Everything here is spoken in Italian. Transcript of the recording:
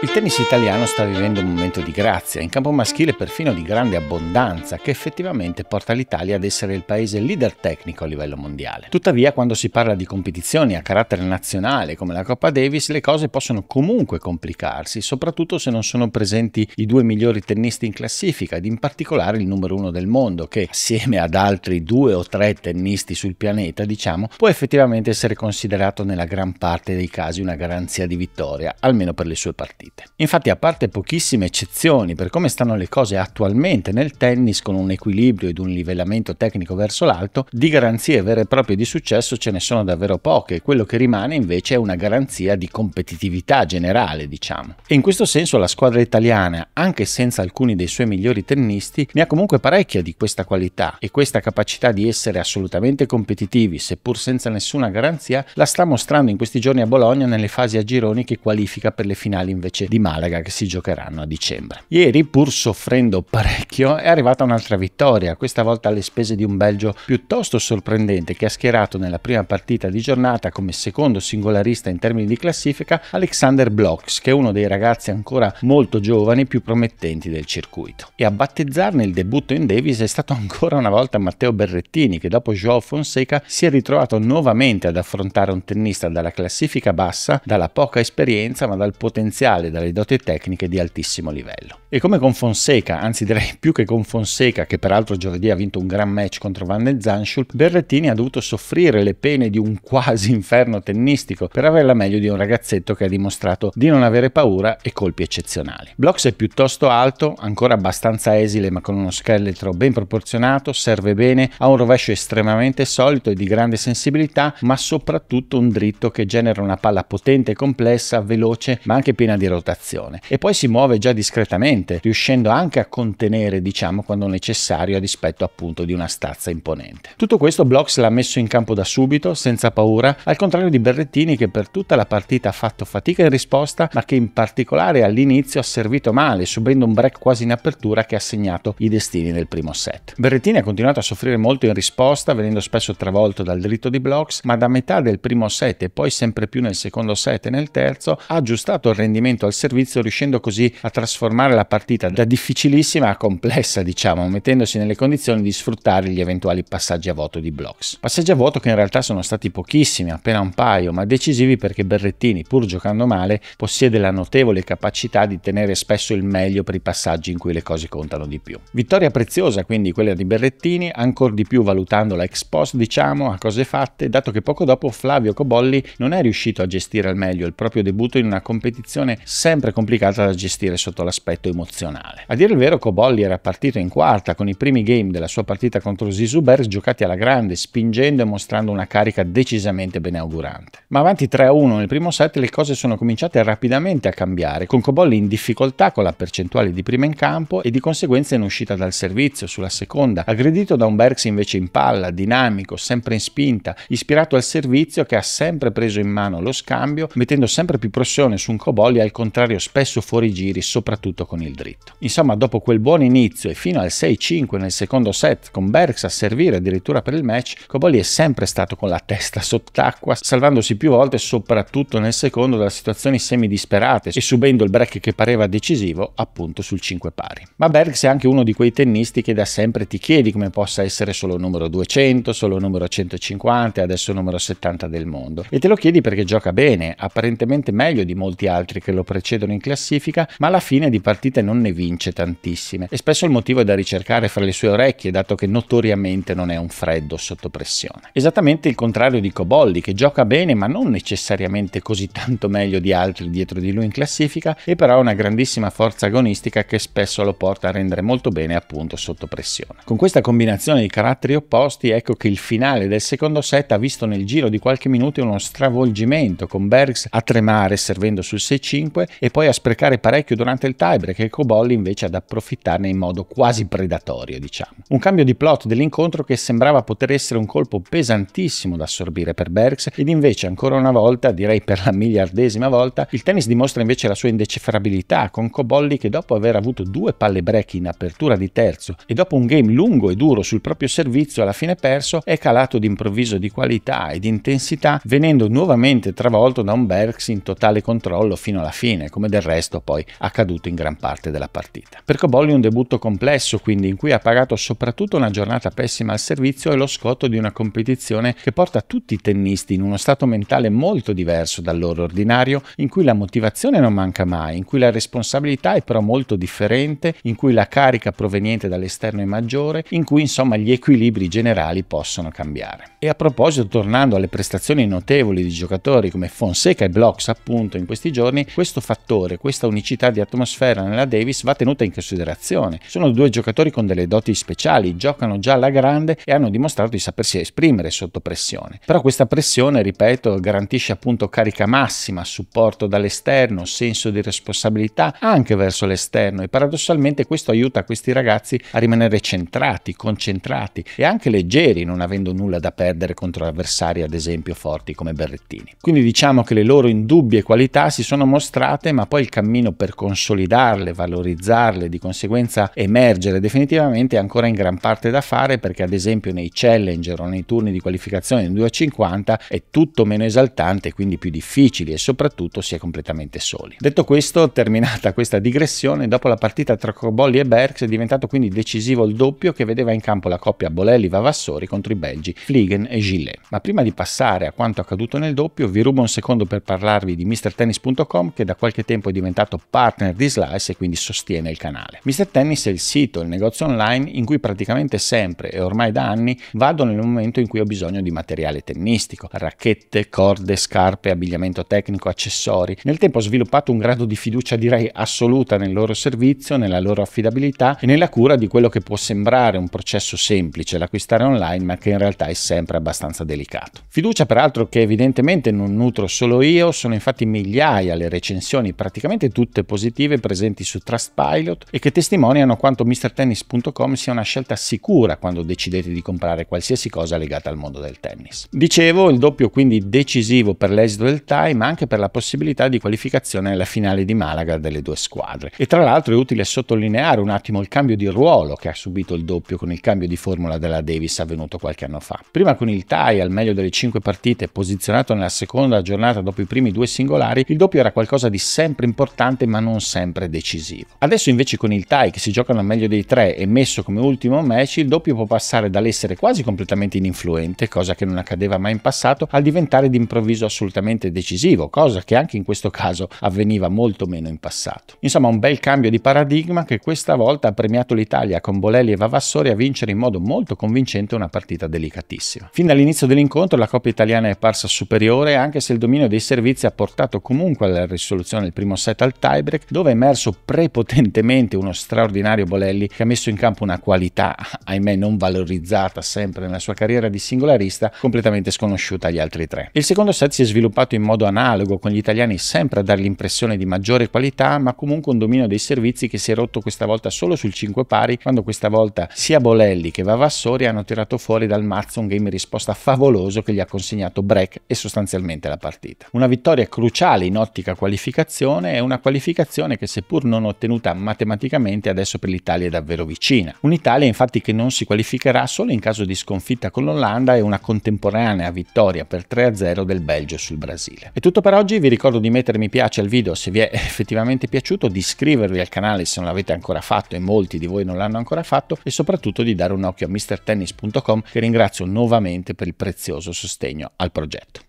Il tennis italiano sta vivendo un momento di grazia, in campo maschile perfino di grande abbondanza, che effettivamente porta l'Italia ad essere il paese leader tecnico a livello mondiale. Tuttavia, quando si parla di competizioni a carattere nazionale come la Coppa Davis, le cose possono comunque complicarsi, soprattutto se non sono presenti i due migliori tennisti in classifica, ed in particolare il numero uno del mondo, che assieme ad altri due o tre tennisti sul pianeta, diciamo, può effettivamente essere considerato nella gran parte dei casi una garanzia di vittoria, almeno per le sue partite partite. Infatti a parte pochissime eccezioni per come stanno le cose attualmente nel tennis con un equilibrio ed un livellamento tecnico verso l'alto, di garanzie vere e proprie di successo ce ne sono davvero poche, quello che rimane invece è una garanzia di competitività generale diciamo. E in questo senso la squadra italiana, anche senza alcuni dei suoi migliori tennisti, ne ha comunque parecchia di questa qualità e questa capacità di essere assolutamente competitivi, seppur senza nessuna garanzia, la sta mostrando in questi giorni a Bologna nelle fasi a gironi che qualifica per le finali invece Lecce di Malaga che si giocheranno a dicembre. Ieri, pur soffrendo parecchio, è arrivata un'altra vittoria, questa volta alle spese di un Belgio piuttosto sorprendente che ha schierato nella prima partita di giornata come secondo singolarista in termini di classifica Alexander Blocks, che è uno dei ragazzi ancora molto giovani più promettenti del circuito. E a battezzarne il debutto in Davis è stato ancora una volta Matteo Berrettini, che dopo Joao Fonseca si è ritrovato nuovamente ad affrontare un tennista dalla classifica bassa, dalla poca esperienza ma dal potenziale e dalle doti tecniche di altissimo livello. E come con Fonseca, anzi direi più che con Fonseca, che peraltro giovedì ha vinto un gran match contro Van de Zanschul, Berrettini ha dovuto soffrire le pene di un quasi inferno tennistico per averla meglio di un ragazzetto che ha dimostrato di non avere paura e colpi eccezionali. Blox è piuttosto alto, ancora abbastanza esile ma con uno scheletro ben proporzionato, serve bene, ha un rovescio estremamente solito e di grande sensibilità, ma soprattutto un dritto che genera una palla potente e complessa, veloce ma anche piena di rotazione rotazione e poi si muove già discretamente, riuscendo anche a contenere, diciamo, quando necessario a dispetto appunto di una stazza imponente. Tutto questo Blocks l'ha messo in campo da subito, senza paura, al contrario di Berrettini che per tutta la partita ha fatto fatica in risposta, ma che in particolare all'inizio ha servito male, subendo un break quasi in apertura che ha segnato i destini nel primo set. Berrettini ha continuato a soffrire molto in risposta, venendo spesso travolto dal dritto di Blocks, ma da metà del primo set e poi sempre più nel secondo set e nel terzo ha aggiustato il rendimento al servizio riuscendo così a trasformare la partita da difficilissima a complessa diciamo mettendosi nelle condizioni di sfruttare gli eventuali passaggi a vuoto di Blocks. Passaggi a vuoto che in realtà sono stati pochissimi, appena un paio, ma decisivi perché Berrettini pur giocando male possiede la notevole capacità di tenere spesso il meglio per i passaggi in cui le cose contano di più. Vittoria preziosa quindi quella di Berrettini, ancor di più valutandola ex post diciamo a cose fatte, dato che poco dopo Flavio Cobolli non è riuscito a gestire al meglio il proprio debutto in una competizione sempre complicata da gestire sotto l'aspetto emozionale. A dire il vero, Cobolli era partito in quarta con i primi game della sua partita contro Zisuber giocati alla grande, spingendo e mostrando una carica decisamente benaugurante. Ma avanti 3-1 nel primo set le cose sono cominciate rapidamente a cambiare, con Cobolli in difficoltà con la percentuale di prima in campo e di conseguenza in uscita dal servizio sulla seconda, aggredito da un Berks invece in palla, dinamico, sempre in spinta, ispirato al servizio che ha sempre preso in mano lo scambio, mettendo sempre più pressione su un Cobolli al contrario contrario spesso fuori giri, soprattutto con il dritto. Insomma, dopo quel buon inizio e fino al 6-5 nel secondo set, con Berks a servire addirittura per il match, Coboli è sempre stato con la testa sott'acqua, salvandosi più volte, soprattutto nel secondo, da situazioni semidisperate e subendo il break che pareva decisivo, appunto sul 5 pari. Ma Berks è anche uno di quei tennisti che da sempre ti chiedi come possa essere solo numero 200, solo numero 150 e adesso numero 70 del mondo. E te lo chiedi perché gioca bene, apparentemente meglio di molti altri che lo prendono precedono in classifica, ma alla fine di partite non ne vince tantissime e spesso il motivo è da ricercare fra le sue orecchie, dato che notoriamente non è un freddo sotto pressione. Esattamente il contrario di Cobolli, che gioca bene ma non necessariamente così tanto meglio di altri dietro di lui in classifica e però ha una grandissima forza agonistica che spesso lo porta a rendere molto bene appunto sotto pressione. Con questa combinazione di caratteri opposti ecco che il finale del secondo set ha visto nel giro di qualche minuto uno stravolgimento con Bergs a tremare servendo sul 6-5 ovunque e poi a sprecare parecchio durante il tiebreak e Cobolli invece ad approfittarne in modo quasi predatorio, diciamo. Un cambio di plot dell'incontro che sembrava poter essere un colpo pesantissimo da assorbire per Bergs ed invece ancora una volta, direi per la miliardesima volta, il tennis dimostra invece la sua indecifrabilità con Cobolli che dopo aver avuto due palle break in apertura di terzo e dopo un game lungo e duro sul proprio servizio alla fine perso è calato d'improvviso di qualità e di intensità venendo nuovamente travolto da un Bergs in totale controllo fino alla fine fine, come del resto poi accaduto in gran parte della partita. Per Cobolli un debutto complesso, quindi in cui ha pagato soprattutto una giornata pessima al servizio e lo scotto di una competizione che porta tutti i tennisti in uno stato mentale molto diverso dal loro ordinario, in cui la motivazione non manca mai, in cui la responsabilità è però molto differente, in cui la carica proveniente dall'esterno è maggiore, in cui insomma gli equilibri generali possono cambiare. E a proposito, tornando alle prestazioni notevoli di giocatori come Fonseca e Blocks appunto in questi giorni, questo questo fattore, questa unicità di atmosfera nella Davis va tenuta in considerazione. Sono due giocatori con delle doti speciali, giocano già alla grande e hanno dimostrato di sapersi esprimere sotto pressione. Però questa pressione, ripeto, garantisce appunto carica massima, supporto dall'esterno, senso di responsabilità anche verso l'esterno e paradossalmente questo aiuta questi ragazzi a rimanere centrati, concentrati e anche leggeri, non avendo nulla da perdere contro avversari ad esempio forti come Berrettini. Quindi diciamo che le loro indubbie qualità si sono mostrate entrate, ma poi il cammino per consolidarle, valorizzarle, di conseguenza emergere definitivamente è ancora in gran parte da fare perché ad esempio nei challenger o nei turni di qualificazione in 2 a 50 è tutto meno esaltante, quindi più difficili e soprattutto si è completamente soli. Detto questo, terminata questa digressione, dopo la partita tra Crobolli e Berks è diventato quindi decisivo il doppio che vedeva in campo la coppia Bolelli-Vavassori contro i belgi Fliegen e Gillet. Ma prima di passare a quanto accaduto nel doppio, vi rubo un secondo per parlarvi di MrTennis.com che da qualche tempo è diventato partner di Slice e quindi sostiene il canale. Mr. Tennis è il sito, il negozio online in cui praticamente sempre e ormai da anni vado nel momento in cui ho bisogno di materiale tennistico, racchette, corde, scarpe, abbigliamento tecnico, accessori. Nel tempo ho sviluppato un grado di fiducia direi assoluta nel loro servizio, nella loro affidabilità e nella cura di quello che può sembrare un processo semplice, l'acquistare online, ma che in realtà è sempre abbastanza delicato. Fiducia peraltro che evidentemente non nutro solo io, sono infatti migliaia le recensioni recensioni praticamente tutte positive presenti su Trustpilot e che testimoniano quanto MrTennis.com sia una scelta sicura quando decidete di comprare qualsiasi cosa legata al mondo del tennis. Dicevo, il doppio quindi decisivo per l'esito del tie ma anche per la possibilità di qualificazione alla finale di Malaga delle due squadre. E tra l'altro è utile sottolineare un attimo il cambio di ruolo che ha subito il doppio con il cambio di formula della Davis avvenuto qualche anno fa. Prima con il tie al meglio delle 5 partite posizionato nella seconda giornata dopo i primi due singolari, il doppio era qualcosa di derby sempre importante ma non sempre decisivo. Adesso invece con il Tai che si giocano al meglio dei tre e messo come ultimo match, il doppio può passare dall'essere quasi completamente ininfluente, cosa che non accadeva mai in passato, al diventare d'improvviso assolutamente decisivo, cosa che anche in questo caso avveniva molto meno in passato. Insomma un bel cambio di paradigma che questa volta ha premiato l'Italia con Bolelli e Vavassori a vincere in modo molto convincente una partita delicatissima. Fin dall'inizio dell'incontro la coppia italiana è parsa superiore anche se il dominio dei servizi ha portato comunque alla risoluzione soluzione il primo set al tiebreak, dove è emerso prepotentemente uno straordinario Bolelli che ha messo in campo una qualità, ahimè non valorizzata sempre nella sua carriera di singolarista, completamente sconosciuta agli altri tre. Il secondo set si è sviluppato in modo analogo, con gli italiani sempre a dare l'impressione di maggiore qualità, ma comunque un dominio dei servizi che si è rotto questa volta solo sul 5 pari, quando questa volta sia Bolelli che Vavassori hanno tirato fuori dal mazzo un game risposta favoloso che gli ha consegnato break e sostanzialmente la partita. Una vittoria cruciale in ottica qualificata qualificazione è una qualificazione che seppur non ottenuta matematicamente adesso per l'Italia è davvero vicina. Un'Italia infatti che non si qualificherà solo in caso di sconfitta con l'Olanda e una contemporanea vittoria per 3-0 del Belgio sul Brasile. È tutto per oggi, vi ricordo di mettere mi piace al video se vi è effettivamente piaciuto, di iscrivervi al canale se non l'avete ancora fatto e molti di voi non l'hanno ancora fatto e soprattutto di dare un occhio a MrTennis.com che ringrazio nuovamente per il prezioso sostegno al progetto.